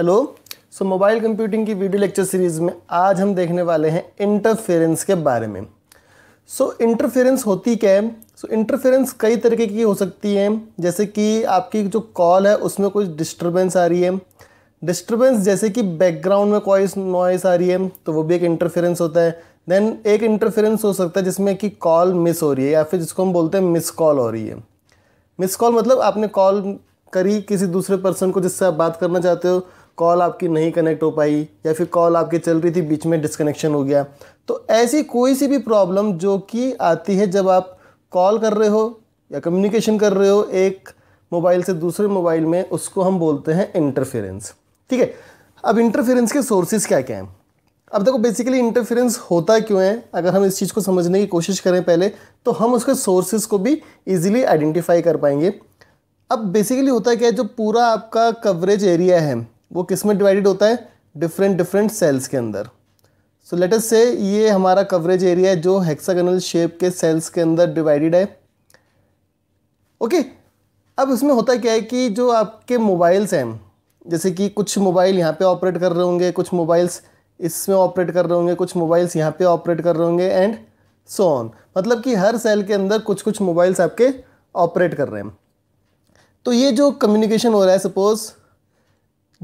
Hello so mobile computing की video lecture series में आज हम देखने वाले हैं इंटरफेरेंस के बारे में सो so, इंटरफेरेंस होती क्या है सो so, इंटरफेरेंस कई तरीके की हो सकती है जैसे कि आपकी जो कॉल है उसमें कुछ डिस्टर्बेंस आ रही है डिस्टर्बेंस जैसे कि बैकग्राउंड में कोई नॉइस आ रही है तो वो भी एक इंटरफेरेंस होता है देन एक इंटरफेरेंस हो सकता है जिसमें कि कॉल मिस हो रही है या फिर जिसको हम बोलते हैं मिस कॉल हो रही है मिस कॉल मतलब आपने कॉल करी किसी दूसरे पर्सन को जिससे आप बात करना चाहते हो कॉल आपकी नहीं कनेक्ट हो पाई या फिर कॉल आपकी चल रही थी बीच में डिसकनेक्शन हो गया तो ऐसी कोई सी भी प्रॉब्लम जो कि आती है जब आप कॉल कर रहे हो या कम्युनिकेशन कर रहे हो एक मोबाइल से दूसरे मोबाइल में उसको हम बोलते हैं इंटरफेरेंस ठीक है अब इंटरफेरेंस के सोर्सेज क्या क्या हैं अब देखो बेसिकली इंटरफेरेंस होता क्यों है अगर हम इस चीज़ को समझने की कोशिश करें पहले तो हम उसके सोर्सेज को भी इजीली आइडेंटिफाई कर पाएंगे अब बेसिकली होता क्या है जो पूरा आपका कवरेज एरिया है वो किस में डिवाइडेड होता है डिफरेंट डिफरेंट सेल्स के अंदर सो अस से ये हमारा कवरेज एरिया है जो हेक्सागनल शेप के सेल्स के अंदर डिवाइडेड है ओके okay, अब इसमें होता क्या है कि जो आपके मोबाइल्स हैं जैसे कि कुछ मोबाइल यहाँ पे ऑपरेट कर रहे होंगे कुछ मोबाइल्स इसमें ऑपरेट कर रहे होंगे कुछ मोबाइल्स यहाँ पे ऑपरेट कर रहे होंगे एंड सो ऑन मतलब कि हर सेल के अंदर कुछ कुछ मोबाइल्स आपके ऑपरेट कर रहे हैं तो ये जो कम्युनिकेशन हो रहा है suppose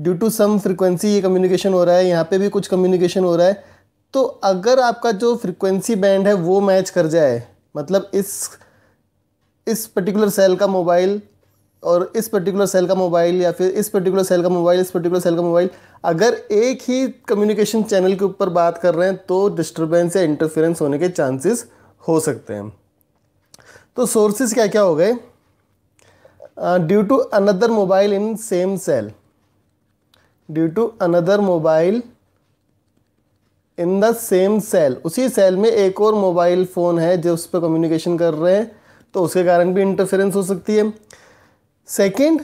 due to some frequency ये कम्युनिकेशन हो रहा है यहाँ पे भी कुछ कम्युनिकेशन हो रहा है तो अगर आपका जो फ्रिक्वेंसी बैंड है वो मैच कर जाए मतलब इस इस पर्टिकुलर सेल का मोबाइल और इस पर्टिकुलर सेल का मोबाइल या फिर इस पर्टिकुलर सेल का मोबाइल इस पर्टिकुलर सेल का मोबाइल अगर एक ही कम्युनिकेशन चैनल के ऊपर बात कर रहे हैं तो डिस्टर्बेंस या इंटरफेरेंस होने के चांसेस हो सकते हैं तो सोर्सेज क्या क्या हो गए due to another mobile in same cell due to another mobile in the same cell उसी सेल में एक और मोबाइल फ़ोन है जो उस पर कम्युनिकेशन कर रहे हैं तो उसके कारण भी इंटरफेरेंस हो सकती है second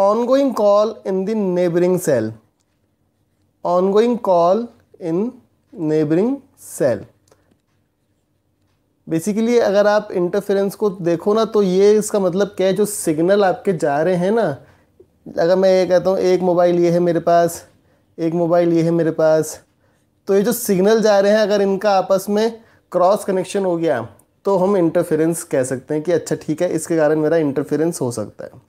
ongoing call in the neighbouring cell ongoing call in neighbouring cell basically अगर आप इंटरफेरेंस को देखो ना तो ये इसका मतलब क्या है जो सिग्नल आपके जा रहे हैं ना अगर मैं ये कहता हूँ एक मोबाइल ये है मेरे पास एक मोबाइल ये है मेरे पास तो ये जो सिग्नल जा रहे हैं अगर इनका आपस में क्रॉस कनेक्शन हो गया तो हम इंटरफेरेंस कह सकते हैं कि अच्छा ठीक है इसके कारण मेरा इंटरफेरेंस हो सकता है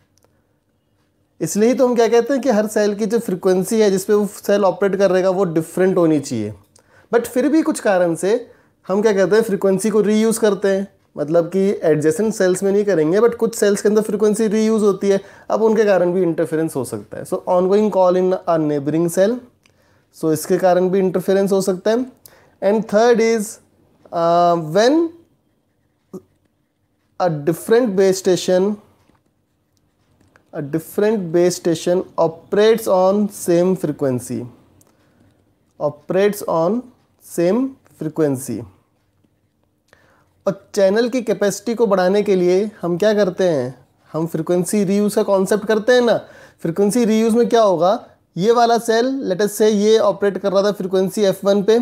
इसलिए ही तो हम क्या कहते हैं कि हर सेल की जो फ्रिक्वेंसी है जिसपे वो सेल ऑपरेट कर रहेगा वो डिफरेंट होनी चाहिए बट फिर भी कुछ कारण से हम क्या कहते हैं फ्रिक्वेंसी को रीयूज़ करते हैं मतलब कि एडजेसेंट सेल्स में नहीं करेंगे बट कुछ सेल्स के अंदर फ्रीक्वेंसी रीयूज होती है अब उनके कारण भी इंटरफेरेंस हो सकता है so ongoing call in a neighbouring cell so इसके कारण भी इंटरफेरेंस हो सकता है and third is when a different base station a different base station operates on same frequency operates on same frequency और चैनल की कैपेसिटी को बढ़ाने के लिए हम क्या करते हैं हम फ्रिक्वेंसी रीयूज़ का कॉन्सेप्ट करते हैं ना फ्रिक्वेंसी रीयूज़ में क्या होगा ये वाला सेल लेटेस्ट से ये ऑपरेट कर रहा था फ्रिक्वेंसी एफ वन पे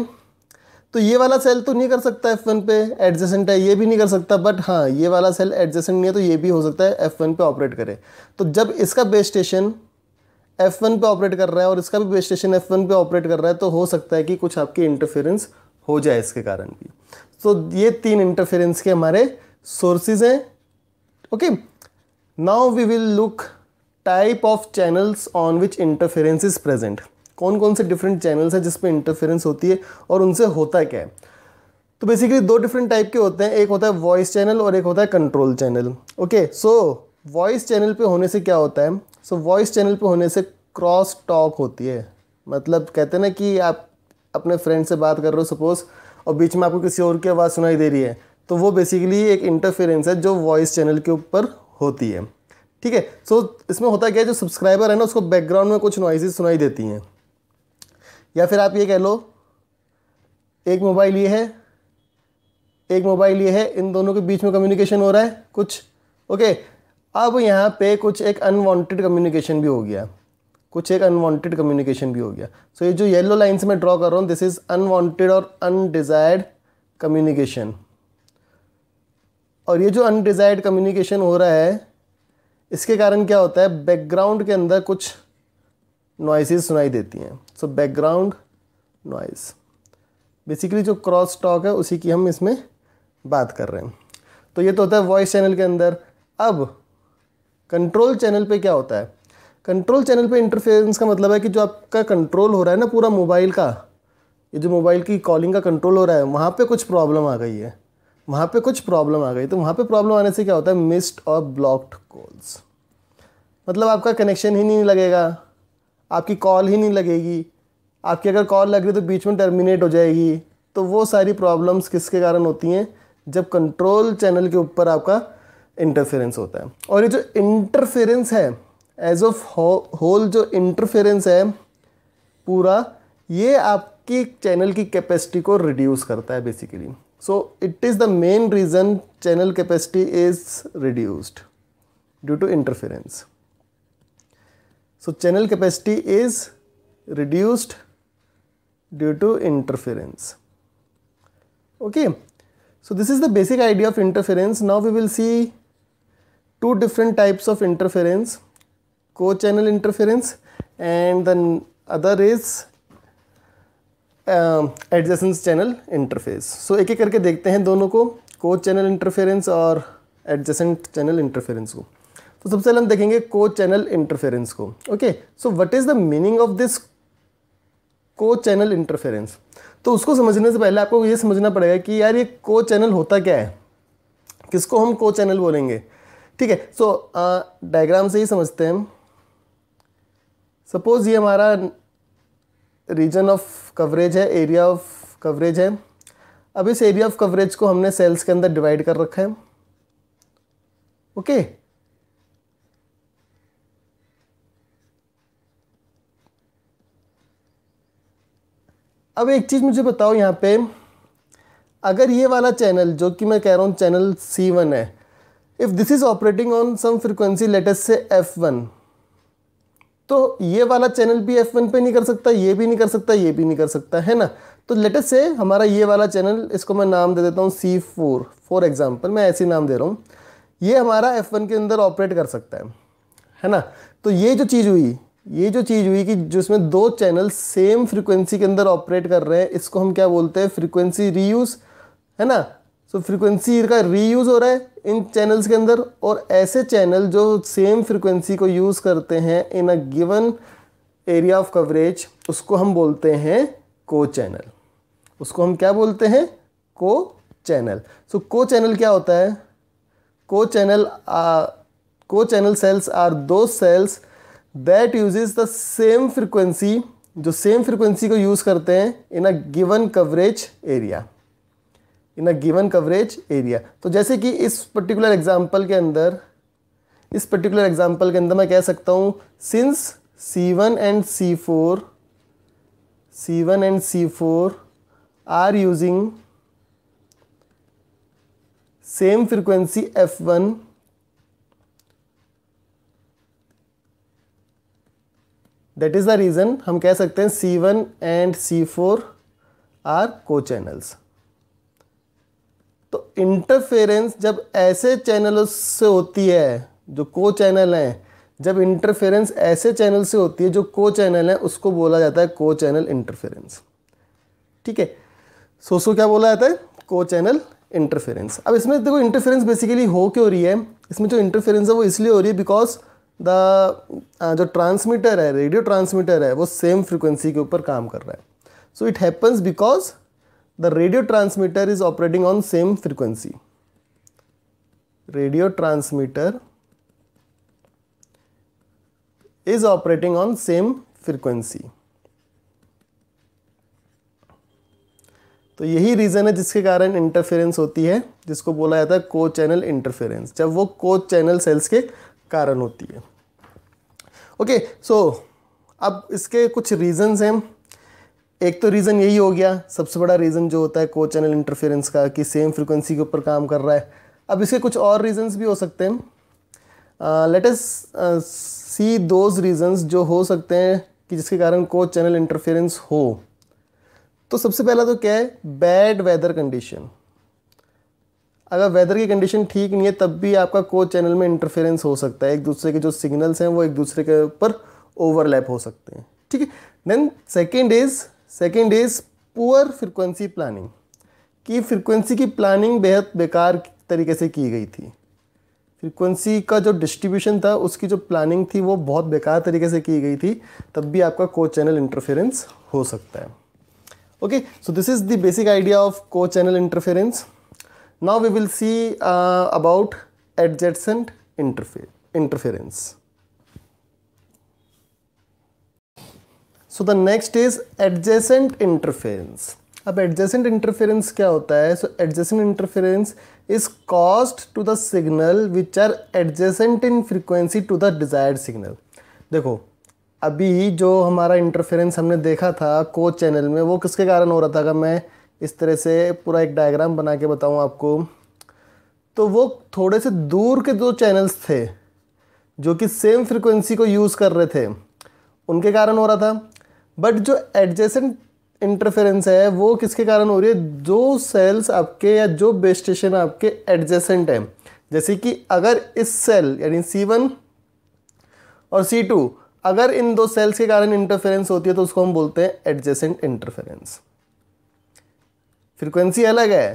तो ये वाला सेल तो नहीं कर सकता एफ वन पे एडजेसेंट है ये भी नहीं कर सकता बट हाँ ये वाला सेल एडजेसेंट नहीं है तो ये भी हो सकता है एफ वन पे ऑपरेट करे तो जब इसका बेस स्टेशन एफ वन पे ऑपरेट कर रहा है और इसका भी बेस स्टेशन एफ वन पे ऑपरेट कर रहा है तो हो सकता है कि कुछ आपकी इंटरफेरेंस हो जाए इसके कारण भी तो ये तीन इंटरफेरेंस के हमारे सोर्सेज हैं okay now we will look type of channels on which interference is present कौन कौन से डिफरेंट चैनल्स हैं जिसपे इंटरफेरेंस होती है और उनसे होता क्या है तो बेसिकली दो डिफरेंट टाइप के होते हैं एक होता है वॉइस चैनल और एक होता है control channel okay so voice channel पे होने से क्या होता है सो वॉइस चैनल पे होने से क्रॉस टॉक होती है मतलब कहते हैं ना कि आप अपने फ्रेंड से बात कर रहे हो सपोज़ और बीच में आपको किसी और की आवाज़ सुनाई दे रही है तो वो बेसिकली एक इंटरफेरेंस है जो वॉइस चैनल के ऊपर होती है ठीक है सो इसमें होता क्या है जो सब्सक्राइबर है ना उसको बैकग्राउंड में कुछ नॉइजेज सुनाई देती हैं या फिर आप ये कह लो एक मोबाइल ये है एक मोबाइल ये है इन दोनों के बीच में कम्युनिकेशन हो रहा है कुछ ओके अब यहाँ पे कुछ एक अनवांटेड कम्युनिकेशन भी हो गया कुछ एक अनवांटेड कम्युनिकेशन भी हो गया सो so, ये जो येलो लाइन्स में ड्रॉ कर रहा हूँ दिस इज़ अनवांटेड और अनडिज़ायर्ड कम्युनिकेशन और ये जो अनडिज़ायर्ड कम्युनिकेशन हो रहा है इसके कारण क्या होता है बैकग्राउंड के अंदर कुछ नॉइज सुनाई देती हैं सो बैकग्राउंड नॉइज बेसिकली जो क्रॉस टॉक है उसी की हम इसमें बात कर रहे हैं तो ये तो होता है वॉइस चैनल के अंदर अब कंट्रोल चैनल पे क्या होता है कंट्रोल चैनल पे इंटरफेरेंस का मतलब है कि जो आपका कंट्रोल हो रहा है ना पूरा मोबाइल का ये जो मोबाइल की कॉलिंग का कंट्रोल हो रहा है वहाँ पे कुछ प्रॉब्लम आ गई है वहाँ पे कुछ प्रॉब्लम आ गई तो वहाँ पे प्रॉब्लम आने से क्या होता है मिस्ड और ब्लॉक्ड कॉल्स मतलब आपका कनेक्शन ही नहीं लगेगा आपकी कॉल ही नहीं लगेगी आपकी अगर कॉल लग रही तो बीच में टर्मिनेट हो जाएगी तो वो सारी प्रॉब्लम्स किसके कारण होती हैं जब कंट्रोल चैनल के ऊपर आपका इंटरफेरेंस होता है और ये जो इंटरफेरेंस है एज ऑफ होल जो इंटरफेरेंस है पूरा ये आपकी चैनल की कैपेसिटी को रिड्यूस करता है basically so it is the main reason channel capacity is reduced due to interference so channel capacity is reduced due to interference okay so this is the basic idea of interference now we will see two different types of interference co channel interference and the other is adjacent channel interface so एक एक करके देखते हैं दोनों को co channel interference और adjacent channel interference को तो सबसे पहले हम देखेंगे को चैनल इंटरफेरेंस को okay so what is the meaning of this co channel interference तो उसको समझने से पहले आपको ये समझना पड़ेगा कि यार ये को चैनल होता क्या है किसको हम को चैनल बोलेंगे ठीक है सो डायग्राम uh, से ही समझते हैं हम सपोज ये हमारा रीजन ऑफ कवरेज है एरिया ऑफ कवरेज है अब इस एरिया ऑफ कवरेज को हमने सेल्स के अंदर डिवाइड कर रखा है ओके okay. अब एक चीज़ मुझे बताओ यहाँ पे अगर ये वाला चैनल जो कि मैं कह रहा हूँ चैनल सी वन है if this is operating on some frequency latest से एफ वन तो ये वाला चैनल भी एफ वन पे नहीं कर सकता ये भी नहीं कर सकता ये भी नहीं कर सकता है ना तो लेटेस्ट से हमारा ये वाला चैनल इसको मैं नाम दे देता हूँ सी फोर फॉर एग्ज़ाम्पल मैं ऐसे नाम दे रहा हूँ ये हमारा एफ वन के अंदर ऑपरेट कर सकता है है ना तो ये जो चीज़ हुई ये जो चीज़ हुई कि जिसमें दो चैनल सेम फ्रिक्वेंसी के अंदर ऑपरेट कर रहे हैं इसको हम क्या बोलते हैं फ्रिक्वेंसी रीयूज़ है ना सो फ्रीक्वेंसी का रीयूज़ हो रहा है इन चैनल्स के अंदर और ऐसे चैनल जो सेम फ्रीक्वेंसी को यूज़ करते हैं in a given area of coverage उसको हम बोलते हैं को चैनल उसको हम क्या बोलते हैं को चैनल सो को चैनल क्या होता है co channel co channel cells are two cells that use the same frequency जो सेम फ्रिक्वेंसी को यूज़ करते हैं in a given coverage area in a given coverage area तो जैसे कि इस पर्टिकुलर एग्जाम्पल के अंदर इस पर्टिकुलर एग्जाम्पल के अंदर मैं कह सकता हूँ since C one and C four C one and C four are using same frequency F one that is the reason हम कह सकते हैं C one and C four are co channels तो इंटरफेरेंस जब ऐसे चैनलों से होती है जो को चैनल हैं जब इंटरफेरेंस ऐसे चैनल से होती है जो को चैनल है उसको बोला जाता है को चैनल इंटरफेरेंस ठीक है सो उसको क्या बोला जाता है को चैनल इंटरफेरेंस अब इसमें देखो इंटरफेरेंस बेसिकली हो क्यों हो रही है इसमें जो इंटरफेरेंस है वो इसलिए हो रही है बिकॉज द जो ट्रांसमीटर है रेडियो ट्रांसमीटर है वो सेम फ्रिक्वेंसी के ऊपर काम कर रहा है so it happens because the radio transmitter is operating on same frequency radio transmitter is operating on same frequency तो यही रीज़न है जिसके कारण इंटरफेरेंस होती है जिसको बोला जाता है को चैनल इंटरफेरेंस जब वो को चैनल सेल्स के कारण होती है ओके okay, सो so, अब इसके कुछ रीजंस हैं एक तो रीज़न यही हो गया सबसे बड़ा रीज़न जो होता है को चैनल इंटरफेरेंस का कि सेम फ्रिक्वेंसी के ऊपर काम कर रहा है अब इसके कुछ और रीजंस भी हो सकते हैं लेटेस सी दोज रीजंस जो हो सकते हैं कि जिसके कारण को चैनल इंटरफेरेंस हो तो सबसे पहला तो क्या है बैड वेदर कंडीशन अगर वेदर की कंडीशन ठीक नहीं है तब भी आपका को चैनल में इंटरफेरेंस हो सकता है एक दूसरे के जो सिग्नल्स हैं वो एक दूसरे के ऊपर ओवरलैप हो सकते हैं ठीक है then second is second is poor frequency planning कि फ्रिक्वेंसी की प्लानिंग बेहद बेकार तरीके से की गई थी फ्रिक्वेंसी का जो डिस्ट्रीब्यूशन था उसकी जो प्लानिंग थी वो बहुत बेकार तरीके से की गई थी तब भी आपका को चैनल इंटरफेरेंस हो सकता है okay so this is the basic idea of co channel interference now we will see about इंटरफे interference so the next is adjacent interference अब एडजेसेंट इंटरफेरेंस क्या होता है so adjacent interference is caused to the signal which are adjacent in frequency to the desired signal देखो अभी जो हमारा interference हमने देखा था को चैनल में वो किसके कारण हो रहा था अगर मैं इस तरह से पूरा एक डायग्राम बना के बताऊँ आपको तो वो थोड़े से दूर के दो चैनल्स थे जो कि सेम फ्रिक्वेंसी को यूज़ कर रहे थे उनके कारण हो रहा था बट जो एडजेसेंट इंटरफेरेंस है वो किसके कारण हो रही है जो सेल्स आपके या जो बेस स्टेशन आपके एडजेसेंट हैं जैसे कि अगर इस सेल यानी सी वन और सी टू अगर इन दो सेल्स के कारण इंटरफेरेंस होती है तो उसको हम बोलते हैं एडजेसेंट इंटरफेरेंस फ्रीक्वेंसी अलग है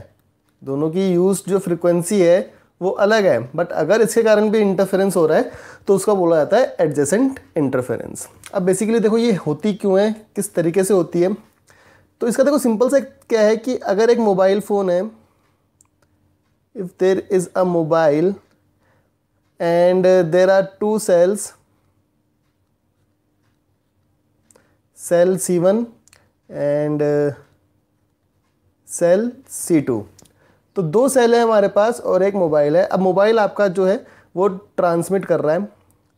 दोनों की यूज जो फ्रीक्वेंसी है वो अलग है बट अगर इसके कारण भी इंटरफेरेंस हो रहा है तो उसका बोला जाता है एडजेसेंट इंटरफेरेंस अब बेसिकली देखो ये होती क्यों है किस तरीके से होती है तो इसका देखो सिंपल सा क्या है कि अगर एक मोबाइल फ़ोन है if there is a mobile and there are two cells cell C one and cell C two तो दो सेल है हमारे पास और एक मोबाइल है अब मोबाइल आपका जो है वो ट्रांसमिट कर रहा है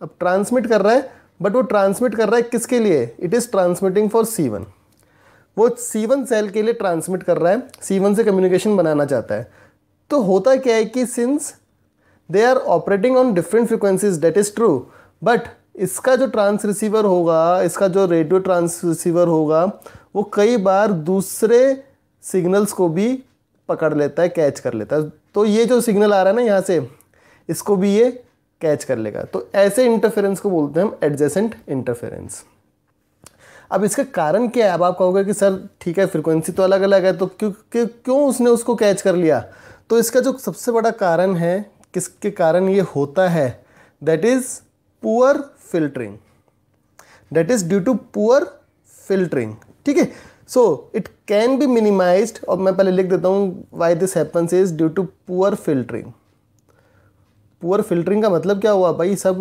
अब ट्रांसमिट कर रहा है बट वो ट्रांसमिट कर रहा है किसके लिए it is transmitting for C one वो सी वन सेल के लिए ट्रांसमिट कर रहा है सी वन से कम्युनिकेशन बनाना चाहता है तो होता क्या है कि since they are operating on different frequencies that is true but इसका जो ट्रांस रिसीवर होगा इसका जो रेडियो ट्रांस रिसीवर होगा वो कई बार दूसरे सिग्नल्स को भी पकड़ लेता है कैच कर लेता है तो ये जो सिग्नल आ रहा है ना यहाँ से इसको भी ये कैच कर लेगा तो ऐसे इंटरफेरेंस को बोलते हैं हम एडजेसेंट इंटरफेरेंस अब इसका कारण क्या है अब आप कहोगे कि सर ठीक है फ्रिक्वेंसी तो अलग अलग है तो क्यों क्यों, क्यों उसने उसको कैच कर लिया तो इसका जो सबसे बड़ा कारण है किसके कारण ये होता है that is poor filtering that is due to poor filtering ठीक है so it can be minimise और मैं पहले लिख देता हूँ why this happens is due to poor filtering poor filtering का मतलब क्या हुआ भाई सब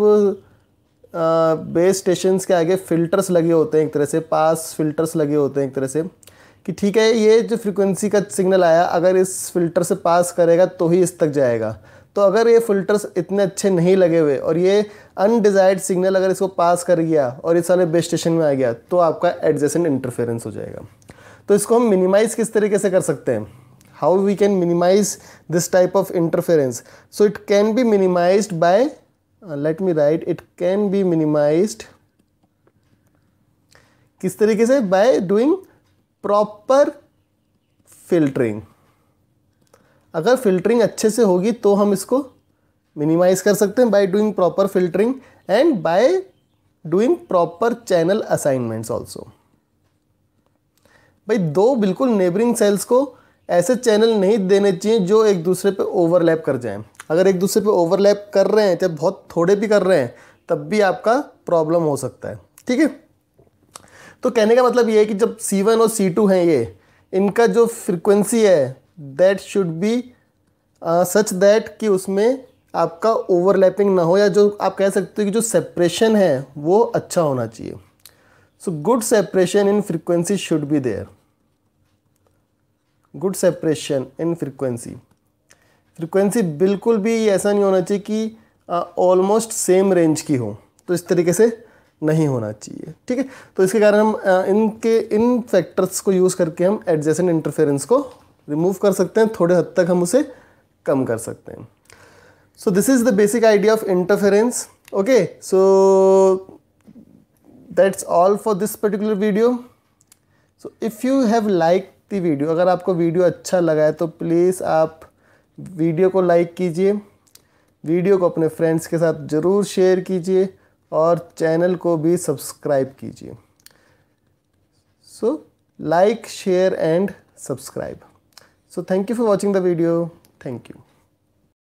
बेस स्टेशन के आगे फिल्टर्स लगे होते हैं एक तरह से पास फिल्टर्स लगे होते हैं एक तरह से कि ठीक है ये जो फ्रिक्वेंसी का सिग्नल आया अगर इस फिल्टर से पास करेगा तो ही इस तक जाएगा तो अगर ये फ़िल्टर्स इतने अच्छे नहीं लगे हुए और ये अनडिज़ायर्ड सिग्नल अगर इसको पास कर गया और ये सारे बेस स्टेशन में आ गया तो आपका एडजेसेंट इंटरफेरेंस हो जाएगा तो इसको हम मिनिमाइज़ किस तरीके से कर सकते हैं how we can minimise this type of interference so it can be minimise by let me write it can be minimise किस तरीके से बाय डूइंग प्रॉपर फिल्टरिंग अगर फिल्टरिंग अच्छे से होगी तो हम इसको मिनिमाइज कर सकते हैं by doing proper filtering and by doing proper channel assignments also भाई दो बिल्कुल नेबरिंग सेल्स को ऐसे चैनल नहीं देने चाहिए जो एक दूसरे पे ओवरलैप कर जाएं अगर एक दूसरे पे ओवरलैप कर रहे हैं चाहे बहुत थोड़े भी कर रहे हैं तब भी आपका प्रॉब्लम हो सकता है ठीक है तो कहने का मतलब ये है कि जब C1 और C2 हैं ये इनका जो फ्रिक्वेंसी है that should be such that कि उसमें आपका ओवरलैपिंग ना हो या जो आप कह सकते हो कि जो सेपरेशन है वो अच्छा होना चाहिए so good separation in frequency should be there good separation in frequency frequency बिल्कुल भी ऐसा नहीं होना चाहिए कि ऑलमोस्ट सेम रेंज की हो तो इस तरीके से नहीं होना चाहिए ठीक है तो इसके कारण हम uh, इनके इन फैक्टर्स को यूज़ करके हम एडजेसेंट इंटरफेरेंस को रिमूव कर सकते हैं थोड़े हद तक हम उसे कम कर सकते हैं so this is the basic idea of interference okay so that's all for this particular video so if you have like the video अगर आपको वीडियो अच्छा लगा है तो प्लीज़ आप वीडियो को लाइक कीजिए वीडियो को अपने फ्रेंड्स के साथ ज़रूर शेयर कीजिए और चैनल को भी सब्सक्राइब कीजिए so like share and subscribe So thank you for watching the video. Thank you.